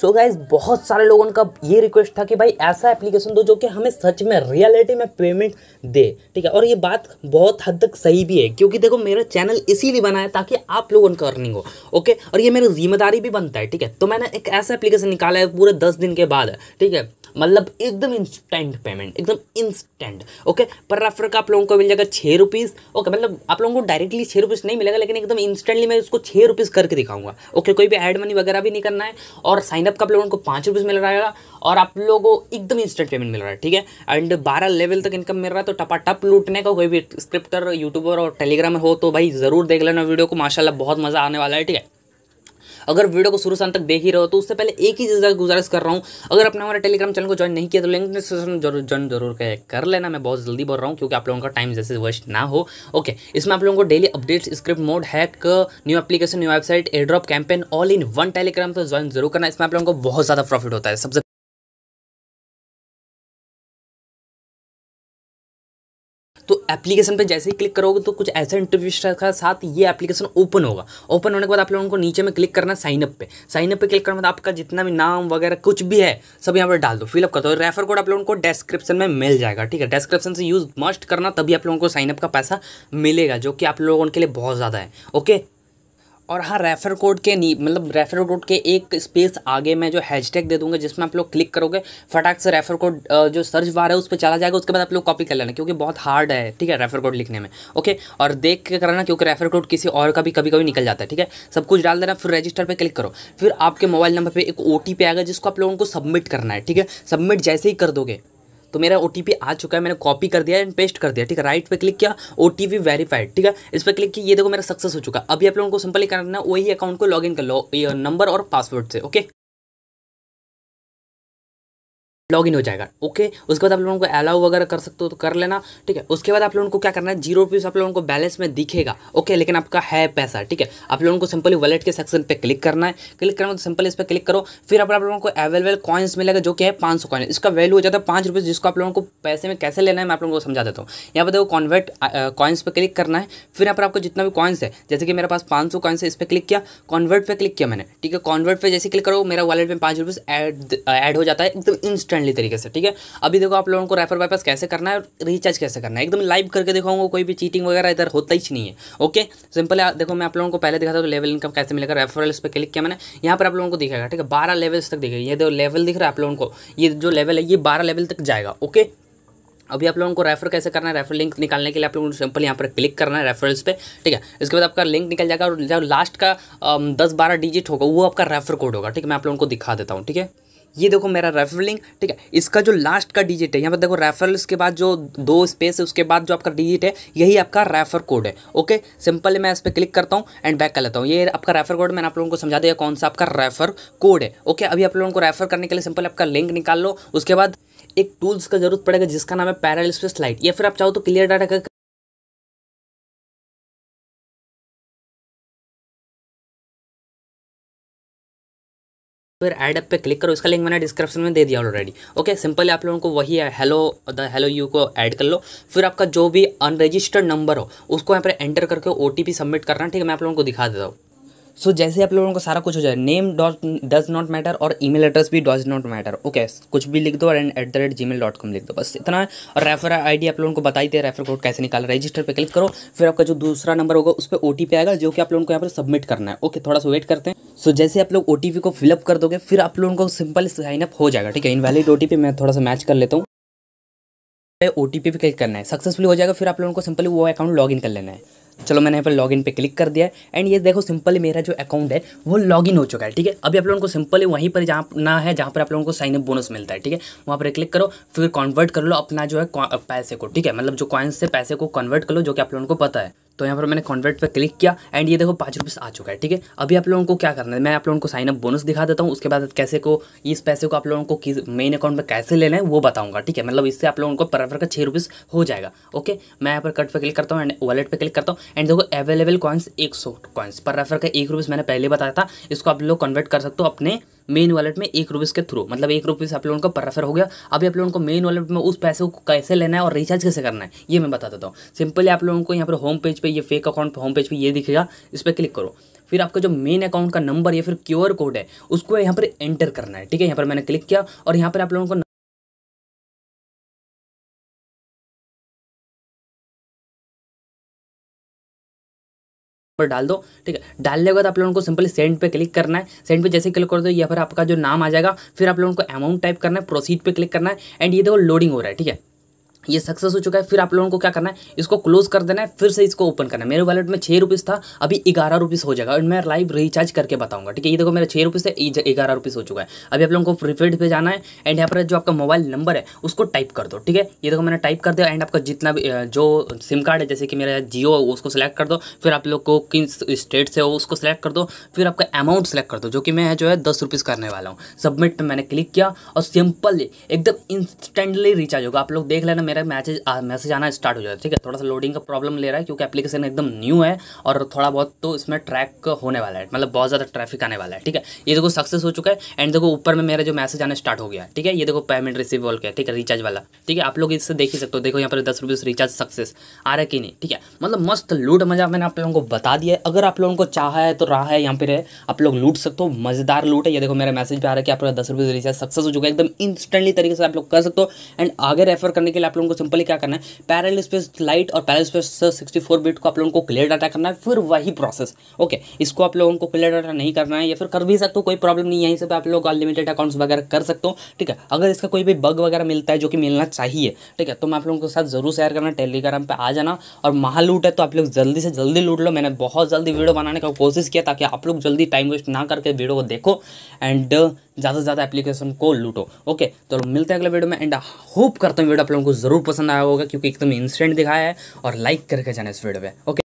सो so guys बहुत सारे लोगों का ये रिक्वेस्ट था कि भाई ऐसा एप्लीकेशन दो जो कि हमें सच में रियलिटी में पेमेंट दे ठीक है और ये बात बहुत हद तक सही भी है क्योंकि देखो मेरा चैनल इसीलिए बना है ताकि आप लोगों का अर्निंग हो ओके और ये मेरी जिम्मेदारी भी बनता है ठीक है तो मैंने एक ऐसा एप्लीकेशन निकाला है पूरे दस दिन के बाद ठीक है मतलब एकदम इंस्टेंट पेमेंट एकदम इंस्टेंट ओके पर रेफर का आप लोगों को मिल जाएगा छः रुपीज़ ओके मतलब आप लोगों को डायरेक्टली छः रुपीज़ नहीं मिलेगा लेकिन एकदम इंस्टेंटली मैं उसको छः रुपीज़ करके दिखाऊंगा ओके कोई भी एड मनी वगैरह भी नहीं करना है और साइन साइनअप का आप लोगों को पाँच रुपीज़ मिल रहा है और आप लोगों को एकदम इंस्टेंट पेमेंट मिल रहा है ठीक है एंड बारह लेवल तक इनकम मिल रहा है तो टपाटप लूटने का कोई भी स्क्रिप्टर यूट्यूबर और टेलीग्राम हो तो भाई ज़रूर देख लेना वीडियो को माशाला बहुत मज़ा आने वाला है ठीक है अगर वीडियो को शुरू से तक देख ही रहे हो तो उससे पहले एक ही चीज़ गुजारिश कर रहा हूँ अगर अपने हमारे टेलीग्राम चैनल को ज्वाइन नहीं किया तो लिंक डिस्क्रिप्शन जरूर ज्वाइन जरूर कर लेना मैं बहुत जल्दी बोल रहा हूँ क्योंकि आप लोगों का टाइम जैसे वेस्ट ना हो ओके इसमें आप लोगों को daily updates script mod hack new application new website airdrop campaign all in one Telegram तो ज्वाइन जरूर करना इसमें आप लोगों को बहुत ज़्यादा प्रॉफिट होता है सबसे तो एप्लीकेशन पर जैसे ही क्लिक करोगे तो कुछ ऐसा इंटरव्यू का साथ ये एप्लीकेशन ओपन होगा ओपन होने के बाद आप लोगों को नीचे में क्लिक करना साइनअप पे साइनअप पे क्लिक करने के बाद आपका जितना भी नाम वगैरह कुछ भी है सब यहाँ पर डाल दो फिलअप कर दो रेफर कोड आप लोगों को डिस्क्रिप्शन में मिल जाएगा ठीक है डिस्क्रिप्शन से यूज़ मस्ट करना तभी आप लोगों को साइनअप का पैसा मिलेगा जो कि आप लोगों के लिए बहुत ज़्यादा है ओके और हाँ रेफर कोड के नी मतलब रेफर कोड के एक स्पेस आगे मैं जो हैशटैग दे दूंगा जिसमें आप लोग क्लिक करोगे फटाक से रेफर कोड जो सर्च बार है उस पर चला जाएगा उसके बाद आप लोग कॉपी कर लेना क्योंकि बहुत हार्ड है ठीक है रेफर कोड लिखने में ओके और देख के करना क्योंकि रेफर कोड किसी और का भी कभी कभी निकल जाता है ठीक है सब कुछ डाल देना फिर रजिस्टर पर क्लिक करो फिर आपके मोबाइल नंबर पर एक ओ आएगा जिसको आप लोगों को सबमिट करना है ठीक है सबमिट जैसे ही कर दोगे तो मेरा ओ आ चुका है मैंने कॉपी कर दिया एंड पेस्ट कर दिया ठीक है राइट पे क्लिक किया ओ वेरीफाइड ठीक है इस पर क्लिक किया ये देखो मेरा सक्सेस हो चुका अभी आप लोगों को सिंपली करना वही अकाउंट को लॉग इन कर लो नंबर और पासवर्ड से ओके लॉग हो जाएगा ओके उसके बाद आप लोगों को अलाउ वगैरह कर सकते हो तो कर लेना ठीक है उसके बाद आप लोगों को क्या करना है जीरो रुपीज़ आप लोगों को बैलेंस में दिखेगा ओके लेकिन आपका है पैसा ठीक है आप लोगों को सिंपली वॉलेट के सेक्शन पे क्लिक करना है क्लिक करना तो सिंपल इस पर क्लिक करो फिर आप लोगों को अवेलेबल कॉइन्स मिलेगा जो कि है पाँच सौ इसका वैल्यू हो जाता है पाँच रुपीज़ जिसको आप लोगों को पैसे में कैसे लेना है मैं आप लोगों को समझा देता हूँ यहाँ पर देखो कॉन्वर्ट कॉइन्स पर क्लिक करना है फिर यहाँ पर आपको जितना भी कॉइन्स है जैसे कि मेरे पास पाँच सौ कॉइन्स है इस पर क्लिक किया कॉन्वर्ट पर क्लिक किया मैंने ठीक है कॉन्वर्ट पर जैसे क्लिक करो मेरा वॉलेट में पाँच रुपीज़ हो जाता है एकदम इंस्टेंट फ्रेंडली तरीके से ठीक है अभी देखो आप लोगों को रेफर बाईपास कैसे करना है और रिचार्ज कैसे करना है एकदम लाइव करके दिखाऊंगा कोई भी चीटिंग वगैरह इधर होता ही नहीं है ओके सिंपल है देखो मैं आप लोगों को पहले दिखाता हूँ लेवल इनकम कैसे मिलेगा इस पर क्लिक किया मैंने यहाँ पर आप लोगों को दिखाएगा ठीक है बारह लेवल्स तक दिखेगा ये देखो लेवल दिख रहा है आप लोगों को ये जो लेवल है ये बारह लेवल तक जाएगा ओके अभी आप लोगों को रेफर कैसे करना है रेफर लिंक निकालने के लिए आप लोगों को सिंपल यहाँ पर क्लिक करना है रेफरेंस पे ठीक है इसके बाद आपका लिंक निकल जाएगा और जब लास्ट का um, दस बारह डिजिट होगा वो आपका रेफर कोड होगा ठीक है मैं आप लोगों को दिखा देता हूँ ठीक है ये देखो मेरा रेफरलिंग ठीक है इसका जो लास्ट का डिजिट है यहाँ पर देखो रेफरल के बाद जो दो स्पेस है उसके बाद जो आपका डिजिट है यही आपका रेफर कोड है ओके सिंपल मैं इस पर क्लिक करता हूँ एंड बैक कर लेता हूँ ये आपका रेफर कोड मैंने आप लोगों को समझा दिया कौन सा आपका रेफर कोड है ओके अभी आप लोगों को रेफर करने के लिए सिंपल आपका लिंक निकाल लो उसके बाद एक टूल्स का जरूरत पड़ेगा जिसका नाम है पैरल स्पेस लाइट या फिर आप चाहो तो क्लियर डाटा फिर ऐड ऐप पे क्लिक करो इसका लिंक मैंने डिस्क्रिप्शन में दे दिया ऑलरेडी ओके सिंपली आप लोगों को वही हेलो द हेलो यू को ऐड कर लो फिर आपका जो भी अनरजिस्टर्ड नंबर हो उसको यहाँ पर एंटर करके ओ सबमिट करना है ठीक है मैं आप लोगों को दिखा देता हूँ सो so, जैसे आप लोगों को सारा कुछ हो जाए name dot does not matter और ईमेल एड्रेस भी डज नॉट मैटर ओके कुछ भी लिख दो and at the rate gmail dot com लिख दो बस इतना है और रेफर आईडी आप लोगों को बताई दे रेफर कोड कैसे निकाल रजिस्टर पे क्लिक करो फिर आपका जो दूसरा नंबर होगा उस पर ओ आएगा जो कि आप लोगों को यहाँ पर सबमिट करना है ओके थोड़ा सा वेट करते हैं सो जैसे आप लोग ओ को फिलअप कर दोगे फिर आप लोगों को सिंपल साइनअप हो जाएगा ठीक है इनवैलिड ओ मैं थोड़ा सा मैच कर लेता हूँ ओ टी पे क्लिक करना है सक्सेसफुल हो जाएगा फिर आप लोगों को सिंपली वो अकाउंट लॉगिन कर लेना है चलो मैंने यहाँ पर लॉगिन पे क्लिक कर दिया एंड ये देखो सिंपली मेरा जो अकाउंट है वो लॉगिन हो चुका है ठीक है अभी आप लोगों को सिंपली वहीं पर जहाँ ना है जहाँ पर आप लोगों को साइनअप बोनस मिलता है ठीक है वहाँ पर क्लिक करो फिर कन्वर्ट कर लो अपना जो है पैसे को ठीक है मतलब जो कॉइन्स से पैसे को कन्वर्ट कर लो जो कि आप लोगों को पता है तो यहाँ पर मैंने कॉन्वर्ट पर क्लिक किया एंड ये देखो पाँच रुपीस आ चुका है ठीक है अभी आप लोगों को क्या करना है मैं आप लोगों को साइनअप बोनस दिखा देता हूँ उसके बाद कैसे को इस पैसे को आप लोगों को किस मेन अकाउंट में कैसे लेना है वो बताऊँगा ठीक है मतलब इससे आप लोगों को पर आवर का छः रुपीस हो जाएगा ओके मैं यहाँ पर कट पर क्लिक करता हूँ एंड वॉलेट पर क्लिक करता हूँ एंड देखो अवेलेबल कॉइन्स एक सौ कॉइन्स पर रेफर का एक रुपीस मैंने पहले बताया था इसको आप लोग कन्वर्ट कर सकते हो अपने मेन वॉलेट में एक रुपीज़ के थ्रू मतलब एक रुपीज़ आप लोगों को प्रेफर हो गया अभी आप लोगों को मेन वॉलेट में उस पैसे को कैसे लेना है और रिचार्ज कैसे करना है ये मैं बता देता हूँ सिंपली आप लोगों को यहाँ पर होम पेज पर ये फेक अकाउंट पर होम पेज पर ये दिखेगा इस पर क्लिक करो फिर आपका जो मेन अकाउंट का नंबर या फिर क्यू कोड है उसको यहाँ पर एंटर करना है ठीक है यहाँ पर मैंने क्लिक किया और यहाँ पर आप लोगों को पर डाल दो ठीक है डालने के बाद आप लोगों को सिंपली सेंड पे क्लिक करना है सेंड पे जैसे क्लिक कर दो या फिर आपका जो नाम आ जाएगा फिर आप लोगों को अमाउंट टाइप करना है प्रोसीड पे क्लिक करना है एंड ये देखो लोडिंग हो रहा है ठीक है ये सक्सेस हो चुका है फिर आप लोगों को क्या करना है इसको क्लोज कर देना है फिर से इसको ओपन करना है मेरे वॉलेट में छः रुपीज़ था अभी ग्यारह रुपीज़ हो जाएगा और मैं लाइव रिचार्ज करके बताऊंगा ठीक है ये देखो मेरा छः रुपीज़ से ग्यारह रुपीज़ हो चुका है अभी आप लोगों को प्रीपेड पे जाना है एंड यहाँ पर जो आपका मोबाइल नंबर है उसको टाइप कर दो ठीक है ये देखो मैंने टाइप कर दिया एंड आपका जितना भी जो सिम कार्ड है जैसे कि मेरा जियो उसको सेलेक्ट कर दो फिर आप लोग को किन स्टेट से हो उसको सेलेक्ट कर दो फिर आपका अमाउंट सेलेक्ट कर दो जो कि मैं जो है दस रुपीज़ करने वाला हूँ सबमिट पर मैंने क्लिक किया और सिंपल एकदम इंस्टेंटली रिचार्ज होगा आप लोग देख लेना मेरा मैसेज मैसेज आना स्टार्ट हो जाता है ठीक है थोड़ा सा लोडिंग का प्रॉब्लम ले रहा है क्योंकि एप्लीकेशन एकदम न्यू है और थोड़ा बहुत तो इसमें ट्रैक होने वाला है मतलब बहुत ज़्यादा ट्रैफिक आने वाला है ठीक है ये देखो सक्सेस हो चुका है एंड देखो ऊपर में मेरा जो मैसेज आना स्टार्ट हो गया ठीक है ये देखो पेमेंट रिसीव बोल के ठीक है रिचार्ज वाला ठीक है आप लोग इससे देख ही सकते हो देखो यहाँ पर दस रुपये रिचार्ज सक्सेस आ रहा है कि नहीं ठीक है मतलब मस्त लूट मजा मैंने आप लोगों को बता दिया अगर आप लोगों को चाह है तो रहा है यहाँ पर आप लोग लूट सकते हो मज़ेदार लूट है ये देखो मेरा मैसेज भी आ रहा है कि आप लोग दस रुपये रिचार्ज सक्सेस हो चुका है एकदम इंस्टेंटली तरीके से आप लोग कर सकते हो एंड आगे रेफर करने के लिए आप लोग लोगों को सिंपली क्या करना है पैरल स्पेस लाइट और parallel space sixty four bit को आप लोगों को क्लियर डाटा करना है फिर वही प्रोसेस ओके इसको आप लोगों को क्लियर डाटा नहीं करना है या फिर कर भी सकते हो कोई प्रॉब्लम नहीं है यहीं से आप लोग अनलिमिटेड अकाउंट्स वगैरह कर सकते हो ठीक है अगर इसका कोई भी बग वगैरह मिलता है जो कि मिलना चाहिए ठीक है तो मैं आप लोगों के साथ जरूर शेयर करना टेलीग्राम पर आ जाना और महा लूट है तो आप लोग जल्दी से जल्दी लूट लो मैंने बहुत जल्दी वीडियो बनाने का कोशिश किया ताकि आप लोग जल्दी टाइम वेस्ट ना करके वीडियो को देखो एंड ज़्यादा से ज़्यादा एप्लीकेशन को लूटो ओके तो मिलते हैं अगले वीडियो में एंड होप करता हूँ वीडियो आप लोगों को ज़रूर पसंद आया होगा क्योंकि एकदम इंस्टेंट दिखाया है और लाइक करके जाना इस वीडियो पर ओके